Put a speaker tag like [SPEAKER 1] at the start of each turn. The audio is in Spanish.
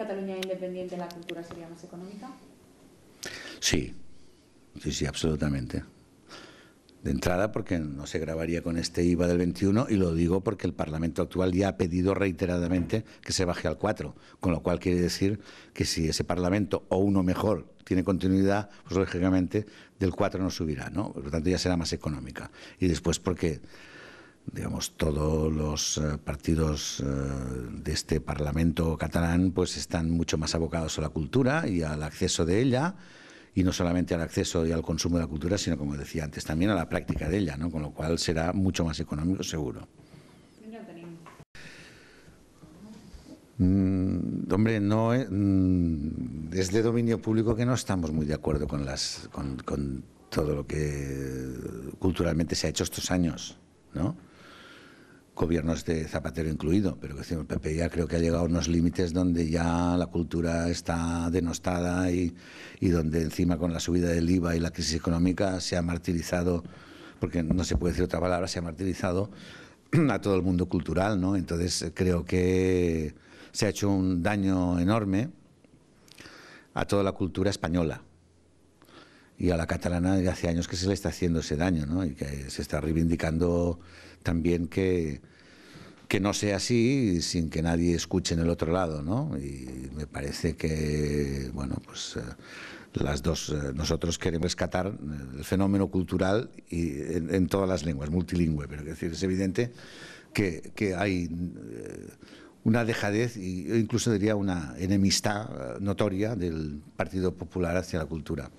[SPEAKER 1] Cataluña independiente, la cultura sería más económica. Sí, sí, sí, absolutamente. De entrada, porque no se grabaría con este IVA del 21, y lo digo porque el Parlamento actual ya ha pedido reiteradamente que se baje al 4, con lo cual quiere decir que si ese Parlamento, o uno mejor, tiene continuidad, pues lógicamente del 4 no subirá, ¿no? Por lo tanto, ya será más económica. Y después, porque digamos, todos los eh, partidos eh, de este Parlamento catalán pues están mucho más abocados a la cultura y al acceso de ella, y no solamente al acceso y al consumo de la cultura, sino, como decía antes, también a la práctica de ella, ¿no? con lo cual será mucho más económico, seguro. Mm, hombre, no eh, mm, es de dominio público que no estamos muy de acuerdo con, las, con todo lo que culturalmente se ha hecho estos años, ¿no? gobiernos de Zapatero incluido, pero el PP ya creo que ha llegado a unos límites donde ya la cultura está denostada y, donde encima con la subida del IVA y la crisis económica se ha martirizado, porque no se puede decir otra palabra, se ha martirizado a todo el mundo cultural, ¿no? Entonces eh, creo que se ha hecho un daño enorme a toda la cultura española y a la catalana hace años que se le está haciendo ese daño, ¿no? Y que se está reivindicando también que, que no sea así sin que nadie escuche en el otro lado, ¿no? Y me parece que, bueno, pues eh, las dos, eh, nosotros queremos rescatar eh, el fenómeno cultural y en, todas las lenguas, multilingüe, pero es, es evidente que, hay una dejadez y incluso diría una enemistad notoria del Partido Popular hacia la cultura.